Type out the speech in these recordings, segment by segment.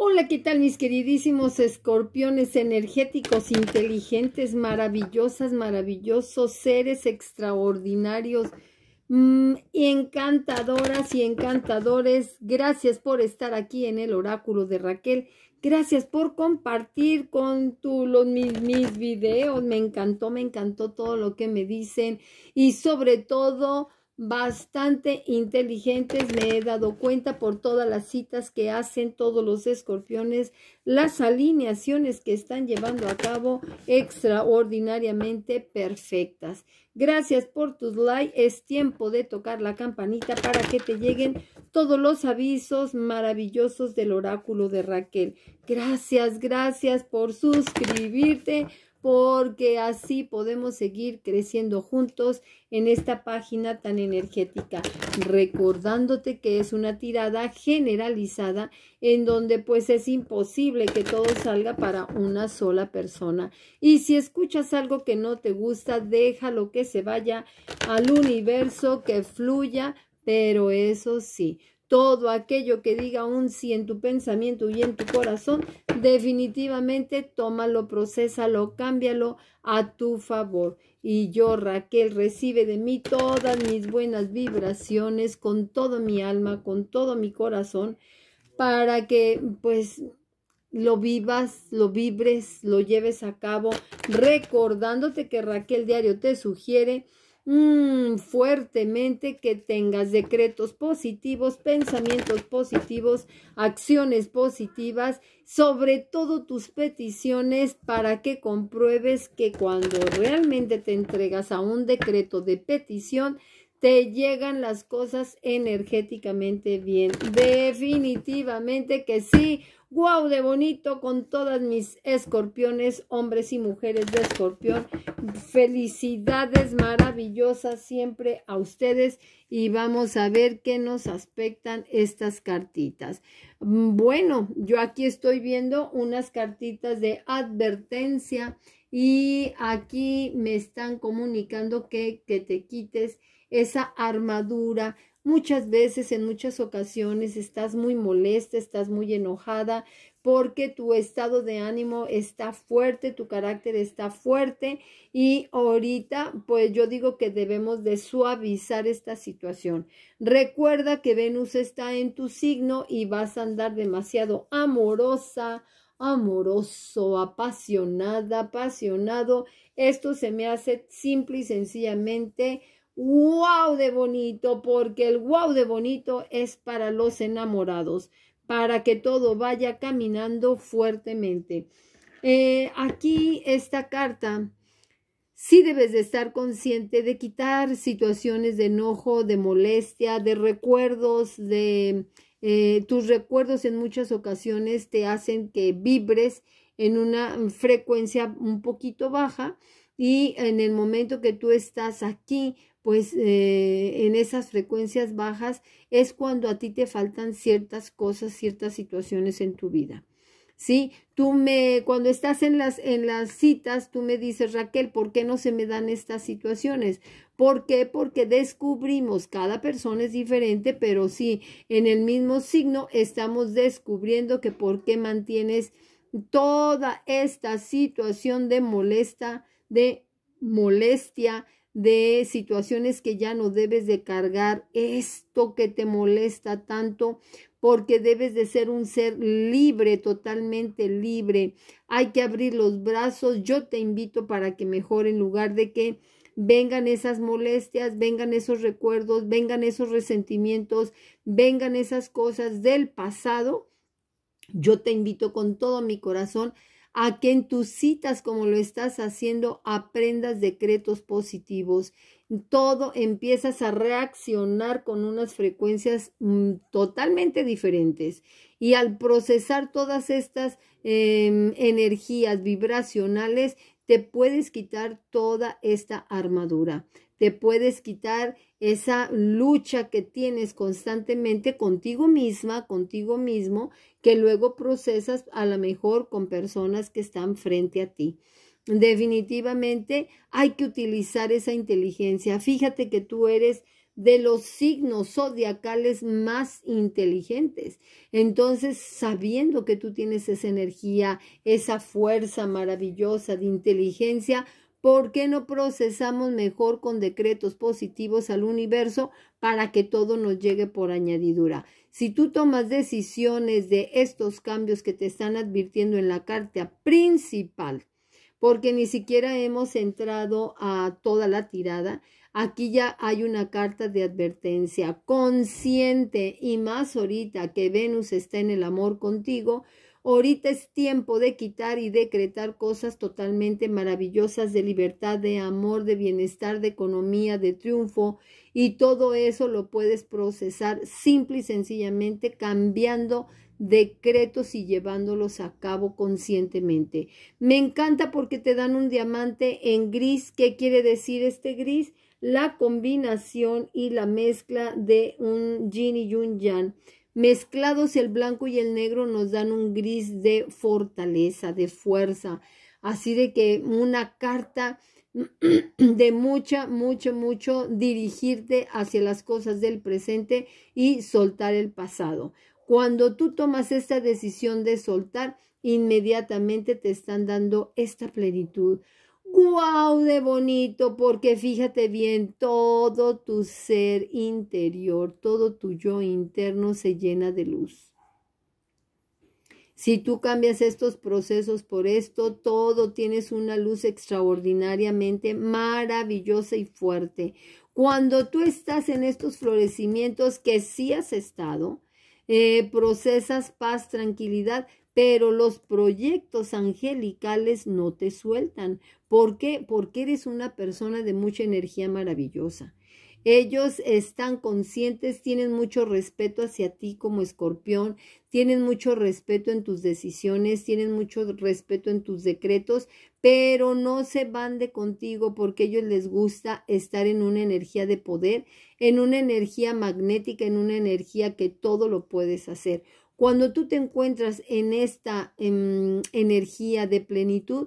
Hola, ¿qué tal mis queridísimos escorpiones energéticos, inteligentes, maravillosas, maravillosos seres extraordinarios, mm, encantadoras y encantadores? Gracias por estar aquí en el oráculo de Raquel. Gracias por compartir con tu, mis, mis videos. Me encantó, me encantó todo lo que me dicen y sobre todo bastante inteligentes, me he dado cuenta por todas las citas que hacen todos los escorpiones, las alineaciones que están llevando a cabo extraordinariamente perfectas. Gracias por tus likes, es tiempo de tocar la campanita para que te lleguen todos los avisos maravillosos del oráculo de Raquel. Gracias, gracias por suscribirte, porque así podemos seguir creciendo juntos en esta página tan energética, recordándote que es una tirada generalizada en donde pues es imposible que todo salga para una sola persona. Y si escuchas algo que no te gusta, déjalo que se vaya al universo, que fluya, pero eso sí, todo aquello que diga un sí en tu pensamiento y en tu corazón, definitivamente tómalo, procésalo, cámbialo a tu favor. Y yo, Raquel, recibe de mí todas mis buenas vibraciones con todo mi alma, con todo mi corazón, para que pues lo vivas, lo vibres, lo lleves a cabo, recordándote que Raquel Diario te sugiere mmm, fuertemente que tengas decretos positivos, pensamientos positivos, acciones positivas, sobre todo tus peticiones para que compruebes que cuando realmente te entregas a un decreto de petición, te llegan las cosas energéticamente bien. Definitivamente que sí. ¡Wow! De bonito con todas mis escorpiones, hombres y mujeres de escorpión. Felicidades maravillosas siempre a ustedes y vamos a ver qué nos aspectan estas cartitas. Bueno, yo aquí estoy viendo unas cartitas de advertencia y aquí me están comunicando que, que te quites esa armadura. Muchas veces, en muchas ocasiones, estás muy molesta, estás muy enojada porque tu estado de ánimo está fuerte, tu carácter está fuerte y ahorita, pues yo digo que debemos de suavizar esta situación. Recuerda que Venus está en tu signo y vas a andar demasiado amorosa, amoroso, apasionada, apasionado. Esto se me hace simple y sencillamente wow de bonito, porque el wow de bonito es para los enamorados, para que todo vaya caminando fuertemente. Eh, aquí esta carta, sí debes de estar consciente de quitar situaciones de enojo, de molestia, de recuerdos, de eh, tus recuerdos en muchas ocasiones te hacen que vibres en una frecuencia un poquito baja y en el momento que tú estás aquí pues eh, en esas frecuencias bajas es cuando a ti te faltan ciertas cosas, ciertas situaciones en tu vida. ¿sí? Tú me, cuando estás en las, en las citas, tú me dices, Raquel, ¿por qué no se me dan estas situaciones? ¿Por qué? Porque descubrimos, cada persona es diferente, pero sí, en el mismo signo estamos descubriendo que por qué mantienes toda esta situación de molesta, de molestia, de situaciones que ya no debes de cargar, esto que te molesta tanto, porque debes de ser un ser libre, totalmente libre. Hay que abrir los brazos, yo te invito para que mejor en lugar de que vengan esas molestias, vengan esos recuerdos, vengan esos resentimientos, vengan esas cosas del pasado. Yo te invito con todo mi corazón a que en tus citas, como lo estás haciendo, aprendas decretos positivos. Todo empiezas a reaccionar con unas frecuencias mm, totalmente diferentes. Y al procesar todas estas em, energías vibracionales, te puedes quitar toda esta armadura te puedes quitar esa lucha que tienes constantemente contigo misma, contigo mismo, que luego procesas a lo mejor con personas que están frente a ti. Definitivamente hay que utilizar esa inteligencia. Fíjate que tú eres de los signos zodiacales más inteligentes. Entonces, sabiendo que tú tienes esa energía, esa fuerza maravillosa de inteligencia, ¿Por qué no procesamos mejor con decretos positivos al universo para que todo nos llegue por añadidura? Si tú tomas decisiones de estos cambios que te están advirtiendo en la carta principal, porque ni siquiera hemos entrado a toda la tirada, aquí ya hay una carta de advertencia consciente y más ahorita que Venus está en el amor contigo, Ahorita es tiempo de quitar y decretar cosas totalmente maravillosas de libertad, de amor, de bienestar, de economía, de triunfo. Y todo eso lo puedes procesar simple y sencillamente cambiando decretos y llevándolos a cabo conscientemente. Me encanta porque te dan un diamante en gris. ¿Qué quiere decir este gris? La combinación y la mezcla de un yin y un yang Mezclados el blanco y el negro nos dan un gris de fortaleza, de fuerza. Así de que una carta de mucha, mucho, mucho dirigirte hacia las cosas del presente y soltar el pasado. Cuando tú tomas esta decisión de soltar, inmediatamente te están dando esta plenitud. ¡Guau de bonito! Porque fíjate bien, todo tu ser interior, todo tu yo interno se llena de luz. Si tú cambias estos procesos por esto, todo tienes una luz extraordinariamente maravillosa y fuerte. Cuando tú estás en estos florecimientos que sí has estado, eh, procesas paz, tranquilidad, pero los proyectos angelicales no te sueltan. ¿Por qué? Porque eres una persona de mucha energía maravillosa. Ellos están conscientes, tienen mucho respeto hacia ti como escorpión, tienen mucho respeto en tus decisiones, tienen mucho respeto en tus decretos, pero no se van de contigo porque a ellos les gusta estar en una energía de poder, en una energía magnética, en una energía que todo lo puedes hacer. Cuando tú te encuentras en esta en, em, energía de plenitud,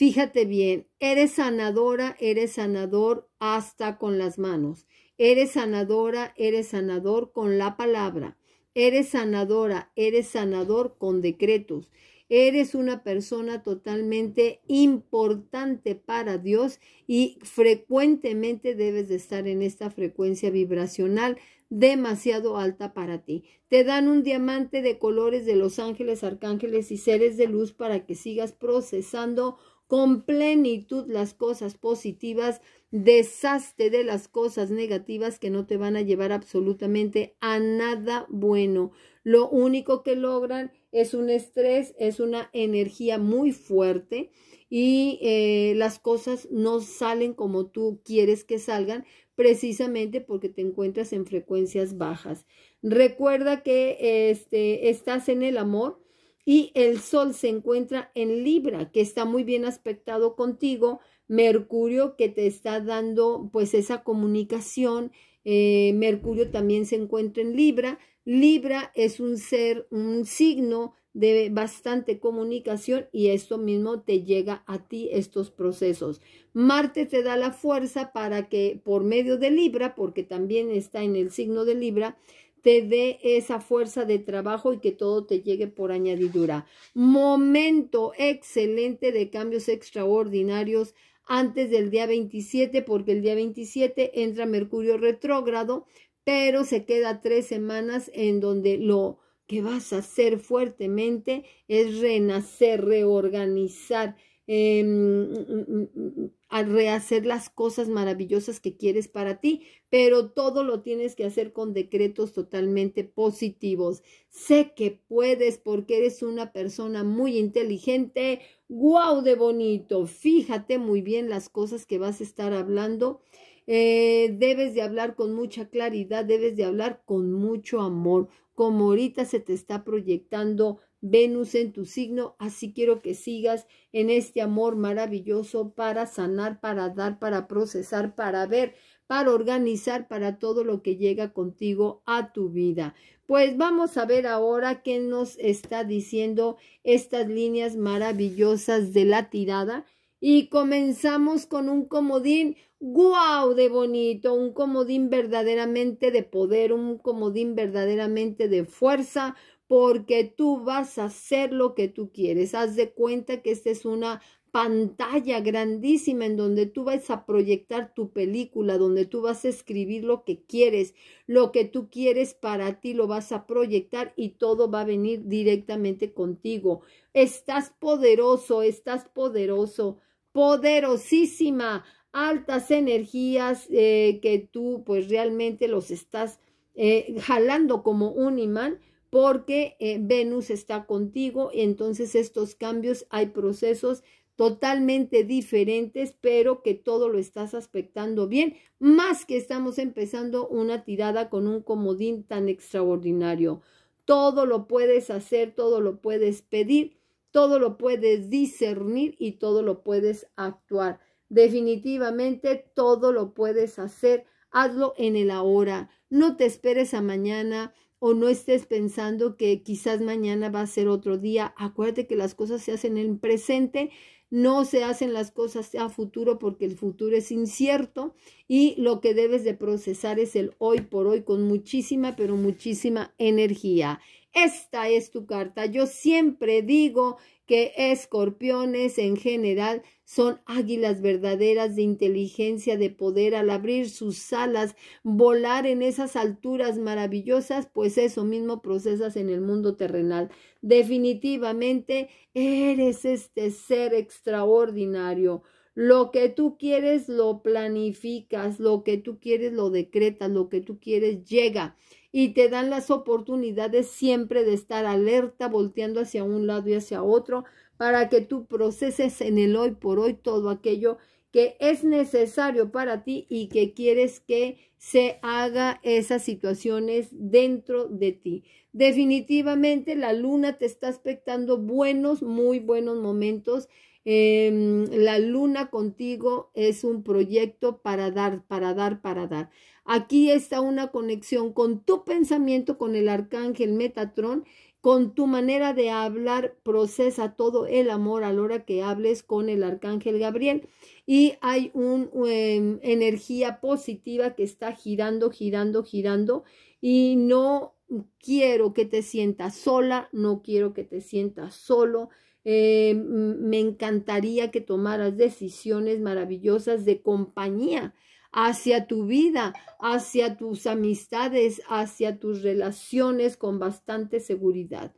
Fíjate bien, eres sanadora, eres sanador hasta con las manos. Eres sanadora, eres sanador con la palabra. Eres sanadora, eres sanador con decretos. Eres una persona totalmente importante para Dios y frecuentemente debes de estar en esta frecuencia vibracional demasiado alta para ti. Te dan un diamante de colores de los ángeles, arcángeles y seres de luz para que sigas procesando con plenitud las cosas positivas, deshazte de las cosas negativas que no te van a llevar absolutamente a nada bueno. Lo único que logran es un estrés, es una energía muy fuerte y eh, las cosas no salen como tú quieres que salgan precisamente porque te encuentras en frecuencias bajas. Recuerda que este, estás en el amor y el Sol se encuentra en Libra, que está muy bien aspectado contigo, Mercurio que te está dando pues esa comunicación, eh, Mercurio también se encuentra en Libra, Libra es un ser, un signo de bastante comunicación y esto mismo te llega a ti estos procesos. Marte te da la fuerza para que por medio de Libra, porque también está en el signo de Libra, te dé esa fuerza de trabajo y que todo te llegue por añadidura. Momento excelente de cambios extraordinarios antes del día 27, porque el día 27 entra Mercurio retrógrado, pero se queda tres semanas en donde lo que vas a hacer fuertemente es renacer, reorganizar, Em, mm, mm, mm, Al rehacer las cosas maravillosas que quieres para ti, pero todo lo tienes que hacer con decretos totalmente positivos. Sé que puedes porque eres una persona muy inteligente. Guau, De bonito. Fíjate muy bien las cosas que vas a estar hablando. Eh, debes de hablar con mucha claridad, debes de hablar con mucho amor, como ahorita se te está proyectando Venus en tu signo, así quiero que sigas en este amor maravilloso para sanar, para dar, para procesar, para ver, para organizar, para todo lo que llega contigo a tu vida. Pues vamos a ver ahora qué nos está diciendo estas líneas maravillosas de la tirada. Y comenzamos con un comodín, guau de bonito, un comodín verdaderamente de poder, un comodín verdaderamente de fuerza, porque tú vas a hacer lo que tú quieres. Haz de cuenta que esta es una pantalla grandísima en donde tú vas a proyectar tu película, donde tú vas a escribir lo que quieres, lo que tú quieres para ti lo vas a proyectar y todo va a venir directamente contigo. Estás poderoso, estás poderoso, poderosísima, altas energías eh, que tú pues realmente los estás eh, jalando como un imán porque eh, Venus está contigo, y entonces estos cambios hay procesos totalmente diferentes, pero que todo lo estás aspectando bien, más que estamos empezando una tirada con un comodín tan extraordinario. Todo lo puedes hacer, todo lo puedes pedir, todo lo puedes discernir y todo lo puedes actuar. Definitivamente todo lo puedes hacer, hazlo en el ahora. No te esperes a mañana, o no estés pensando que quizás mañana va a ser otro día. Acuérdate que las cosas se hacen en presente, no se hacen las cosas a futuro porque el futuro es incierto y lo que debes de procesar es el hoy por hoy con muchísima, pero muchísima energía. Esta es tu carta. Yo siempre digo que escorpiones en general son águilas verdaderas de inteligencia, de poder al abrir sus alas, volar en esas alturas maravillosas, pues eso mismo procesas en el mundo terrenal. Definitivamente eres este ser extraordinario. Lo que tú quieres lo planificas, lo que tú quieres lo decretas, lo que tú quieres llega y te dan las oportunidades siempre de estar alerta, volteando hacia un lado y hacia otro, para que tú proceses en el hoy por hoy todo aquello que es necesario para ti y que quieres que se haga esas situaciones dentro de ti. Definitivamente la luna te está aspectando buenos, muy buenos momentos Em, la luna contigo es un proyecto para dar, para dar, para dar. Aquí está una conexión con tu pensamiento, con el arcángel Metatrón, con tu manera de hablar, procesa todo el amor a la hora que hables con el arcángel Gabriel. Y hay una em, energía positiva que está girando, girando, girando. Y no quiero que te sientas sola, no quiero que te sientas solo eh, me encantaría que tomaras decisiones maravillosas de compañía hacia tu vida, hacia tus amistades, hacia tus relaciones con bastante seguridad.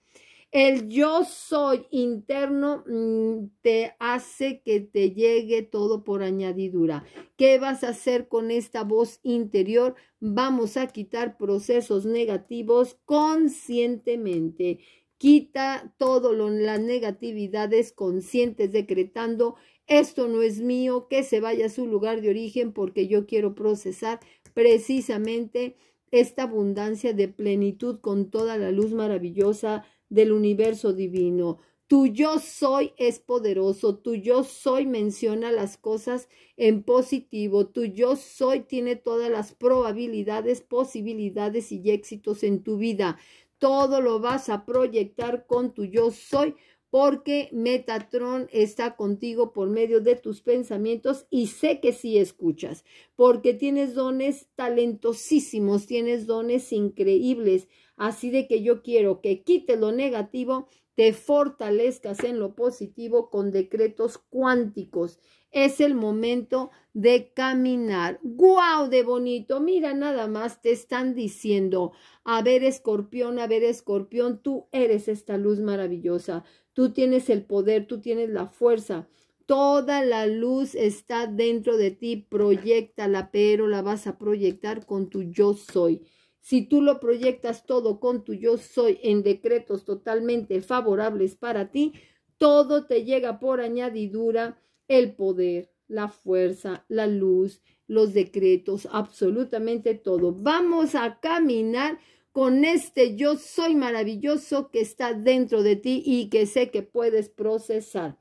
El yo soy interno mm, te hace que te llegue todo por añadidura. ¿Qué vas a hacer con esta voz interior? Vamos a quitar procesos negativos conscientemente. Quita todo lo, las negatividades conscientes decretando, esto no es mío, que se vaya a su lugar de origen porque yo quiero procesar precisamente esta abundancia de plenitud con toda la luz maravillosa del universo divino. Tu yo soy es poderoso, tu yo soy menciona las cosas en positivo, tu yo soy tiene todas las probabilidades, posibilidades y éxitos en tu vida todo lo vas a proyectar con tu yo soy, porque Metatron está contigo por medio de tus pensamientos y sé que sí escuchas, porque tienes dones talentosísimos, tienes dones increíbles. Así de que yo quiero que quite lo negativo, te fortalezcas en lo positivo con decretos cuánticos es el momento de caminar. ¡Guau! De bonito. Mira, nada más te están diciendo, a ver, escorpión, a ver, escorpión, tú eres esta luz maravillosa. Tú tienes el poder, tú tienes la fuerza. Toda la luz está dentro de ti. Proyectala, pero la vas a proyectar con tu yo soy. Si tú lo proyectas todo con tu yo soy en decretos totalmente favorables para ti, todo te llega por añadidura el poder, la fuerza, la luz, los decretos, absolutamente todo. Vamos a caminar con este yo soy maravilloso que está dentro de ti y que sé que puedes procesar.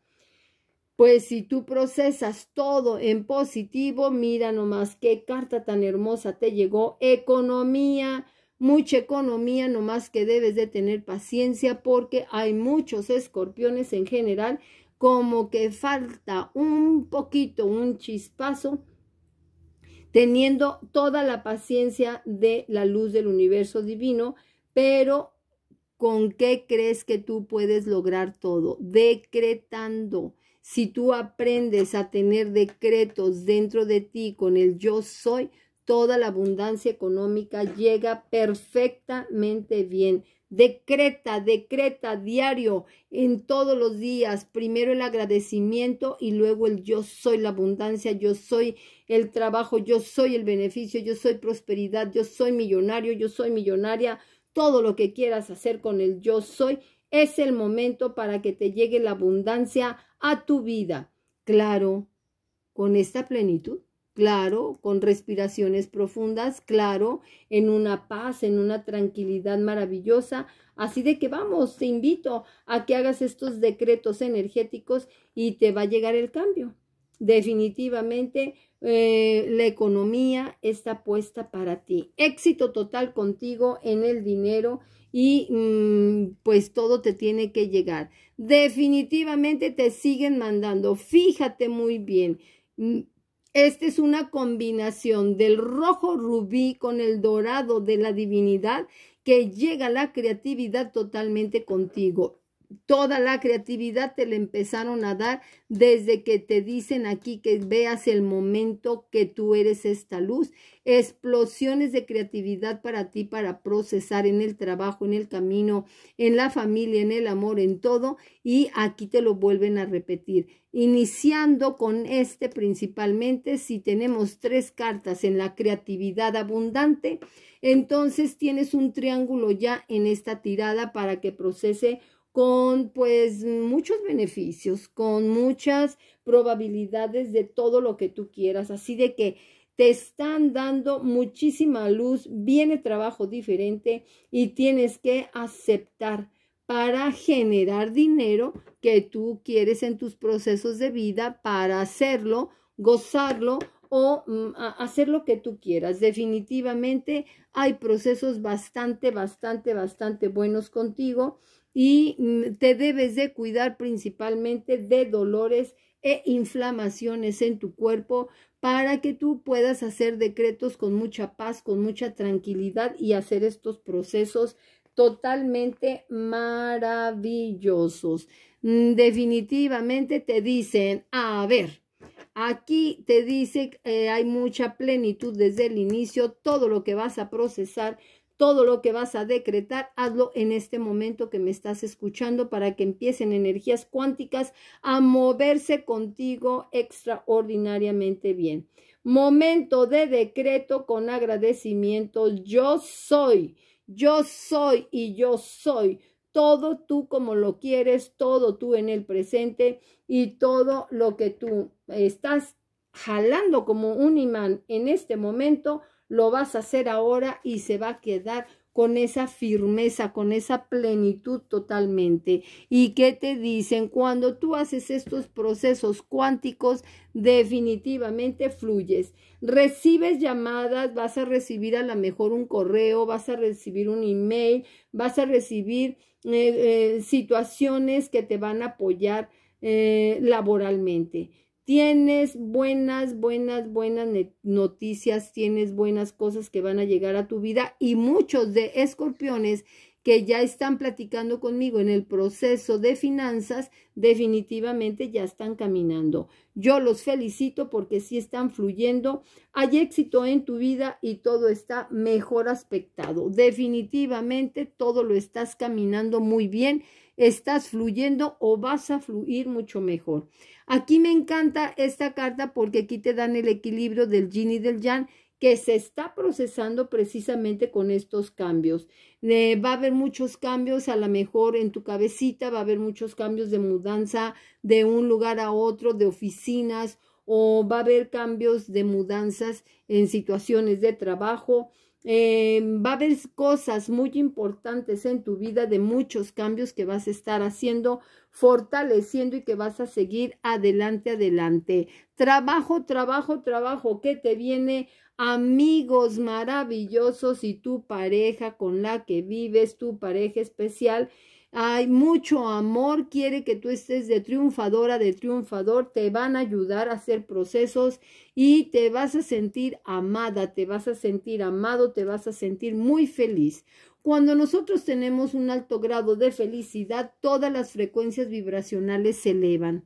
Pues si tú procesas todo en positivo, mira nomás qué carta tan hermosa te llegó. Economía, mucha economía, nomás que debes de tener paciencia porque hay muchos escorpiones en general como que falta un poquito, un chispazo, teniendo toda la paciencia de la luz del universo divino, pero ¿con qué crees que tú puedes lograr todo? Decretando. Si tú aprendes a tener decretos dentro de ti con el yo soy, toda la abundancia económica llega perfectamente bien. Decreta, decreta diario en todos los días. Primero el agradecimiento y luego el yo soy la abundancia, yo soy el trabajo, yo soy el beneficio, yo soy prosperidad, yo soy millonario, yo soy millonaria. Todo lo que quieras hacer con el yo soy es el momento para que te llegue la abundancia a tu vida. Claro, con esta plenitud claro, con respiraciones profundas, claro, en una paz, en una tranquilidad maravillosa. Así de que vamos, te invito a que hagas estos decretos energéticos y te va a llegar el cambio. Definitivamente eh, la economía está puesta para ti. Éxito total contigo en el dinero y mm, pues todo te tiene que llegar. Definitivamente te siguen mandando. Fíjate muy bien mm, esta es una combinación del rojo rubí con el dorado de la divinidad que llega a la creatividad totalmente contigo toda la creatividad te la empezaron a dar desde que te dicen aquí que veas el momento que tú eres esta luz. Explosiones de creatividad para ti, para procesar en el trabajo, en el camino, en la familia, en el amor, en todo. Y aquí te lo vuelven a repetir. Iniciando con este principalmente, si tenemos tres cartas en la creatividad abundante, entonces tienes un triángulo ya en esta tirada para que procese con pues muchos beneficios, con muchas probabilidades de todo lo que tú quieras. Así de que te están dando muchísima luz, viene trabajo diferente y tienes que aceptar para generar dinero que tú quieres en tus procesos de vida, para hacerlo, gozarlo o mm, hacer lo que tú quieras. Definitivamente hay procesos bastante, bastante, bastante buenos contigo y mm, te debes de cuidar principalmente de dolores e inflamaciones en tu cuerpo para que tú puedas hacer decretos con mucha paz, con mucha tranquilidad y hacer estos procesos totalmente maravillosos. Mm, definitivamente te dicen, a ver, Aquí te dice, que eh, hay mucha plenitud desde el inicio, todo lo que vas a procesar, todo lo que vas a decretar, hazlo en este momento que me estás escuchando para que empiecen energías cuánticas a moverse contigo extraordinariamente bien. Momento de decreto con agradecimiento. Yo soy, yo soy y yo soy todo tú como lo quieres, todo tú en el presente y todo lo que tú estás jalando como un imán en este momento, lo vas a hacer ahora y se va a quedar con esa firmeza, con esa plenitud totalmente. ¿Y qué te dicen? Cuando tú haces estos procesos cuánticos, definitivamente fluyes. Recibes llamadas, vas a recibir a lo mejor un correo, vas a recibir un email, vas a recibir eh, eh, situaciones que te van a apoyar eh, laboralmente. Tienes buenas, buenas, buenas noticias, tienes buenas cosas que van a llegar a tu vida y muchos de escorpiones que ya están platicando conmigo en el proceso de finanzas, definitivamente ya están caminando. Yo los felicito porque si están fluyendo. Hay éxito en tu vida y todo está mejor aspectado. Definitivamente todo lo estás caminando muy bien estás fluyendo o vas a fluir mucho mejor. Aquí me encanta esta carta porque aquí te dan el equilibrio del yin y del yang que se está procesando precisamente con estos cambios. Eh, va a haber muchos cambios, a lo mejor en tu cabecita, va a haber muchos cambios de mudanza de un lugar a otro, de oficinas, o va a haber cambios de mudanzas en situaciones de trabajo. Eh, va a haber cosas muy importantes en tu vida de muchos cambios que vas a estar haciendo, fortaleciendo y que vas a seguir adelante, adelante. Trabajo, trabajo, trabajo que te viene amigos maravillosos y tu pareja con la que vives, tu pareja especial. Hay mucho amor, quiere que tú estés de triunfadora, de triunfador, te van a ayudar a hacer procesos y te vas a sentir amada, te vas a sentir amado, te vas a sentir muy feliz. Cuando nosotros tenemos un alto grado de felicidad, todas las frecuencias vibracionales se elevan.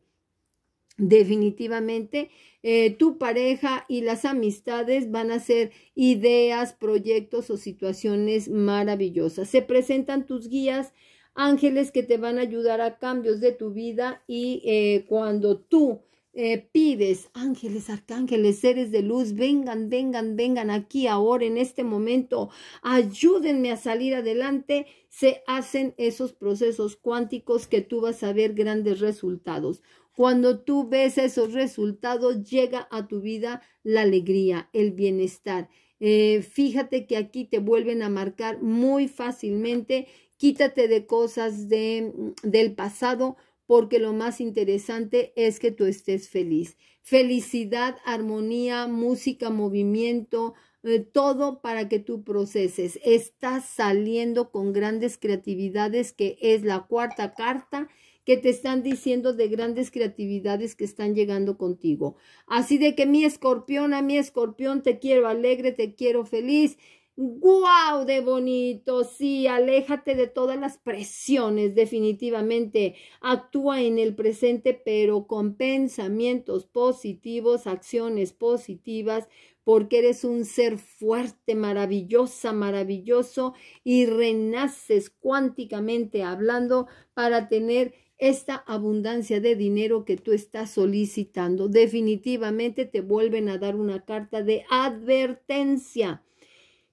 Definitivamente, eh, tu pareja y las amistades van a ser ideas, proyectos o situaciones maravillosas. Se presentan tus guías, ángeles que te van a ayudar a cambios de tu vida y eh, cuando tú eh, pides, ángeles, arcángeles, seres de luz, vengan, vengan, vengan aquí ahora, en este momento, ayúdenme a salir adelante, se hacen esos procesos cuánticos que tú vas a ver grandes resultados. Cuando tú ves esos resultados, llega a tu vida la alegría, el bienestar. Eh, fíjate que aquí te vuelven a marcar muy fácilmente. Quítate de cosas de, mm, del pasado porque lo más interesante es que tú estés feliz. Felicidad, armonía, música, movimiento, eh, todo para que tú proceses. Estás saliendo con grandes creatividades, que es la cuarta carta que te están diciendo de grandes creatividades que están llegando contigo. Así de que mi escorpión, a mi escorpión, te quiero alegre, te quiero feliz. ¡Guau! ¡De bonito! Sí, aléjate de todas las presiones, definitivamente. Actúa en el presente, pero con pensamientos positivos, acciones positivas, porque eres un ser fuerte, maravillosa, maravilloso, y renaces cuánticamente hablando para tener esta abundancia de dinero que tú estás solicitando. Definitivamente te vuelven a dar una carta de advertencia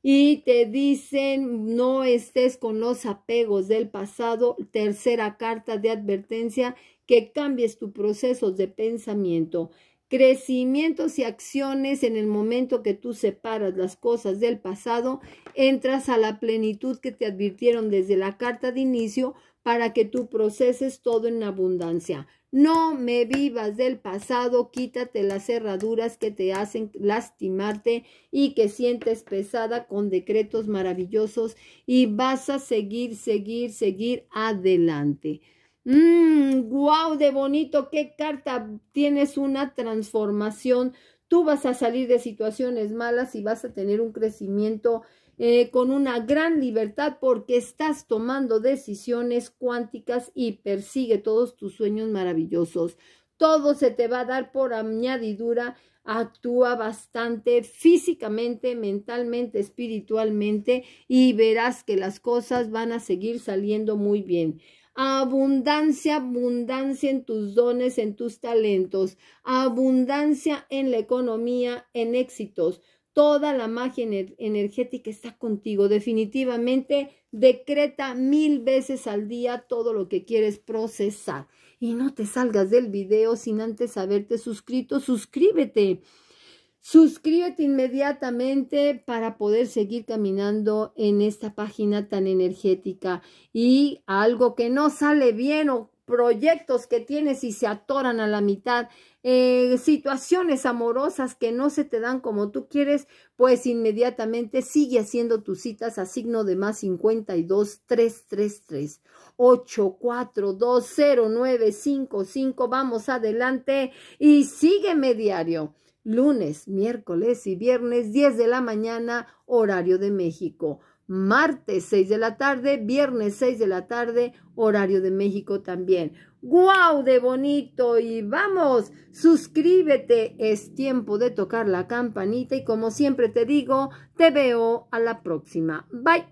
y te dicen no estés con los apegos del pasado. Tercera carta de advertencia, que cambies tu proceso de pensamiento. Crecimientos y acciones en el momento que tú separas las cosas del pasado, entras a la plenitud que te advirtieron desde la carta de inicio, para que tú proceses todo en abundancia. No me vivas del pasado, quítate las cerraduras que te hacen lastimarte y que sientes pesada con decretos maravillosos y vas a seguir, seguir, seguir adelante. Mmm, de bonito, qué carta, tienes una transformación. Tú vas a salir de situaciones malas y vas a tener un crecimiento eh, con una gran libertad porque estás tomando decisiones cuánticas y persigue todos tus sueños maravillosos. Todo se te va a dar por añadidura. Actúa bastante físicamente, mentalmente, espiritualmente y verás que las cosas van a seguir saliendo muy bien abundancia, abundancia en tus dones, en tus talentos, abundancia en la economía, en éxitos. Toda la magia energética está contigo. Definitivamente, decreta mil veces al día todo lo que quieres procesar. Y no te salgas del video sin antes haberte suscrito. Suscríbete. Suscríbete inmediatamente para poder seguir caminando en esta página tan energética. Y algo que no sale bien o proyectos que tienes y se atoran a la mitad, eh, situaciones amorosas que no se te dan como tú quieres, pues inmediatamente sigue haciendo tus citas a signo de más 52 333 8420955. Vamos adelante y sígueme diario. Lunes, miércoles y viernes, 10 de la mañana, horario de México martes 6 de la tarde, viernes 6 de la tarde, horario de México también. ¡Guau, de bonito! Y vamos, suscríbete, es tiempo de tocar la campanita y como siempre te digo, te veo a la próxima. Bye.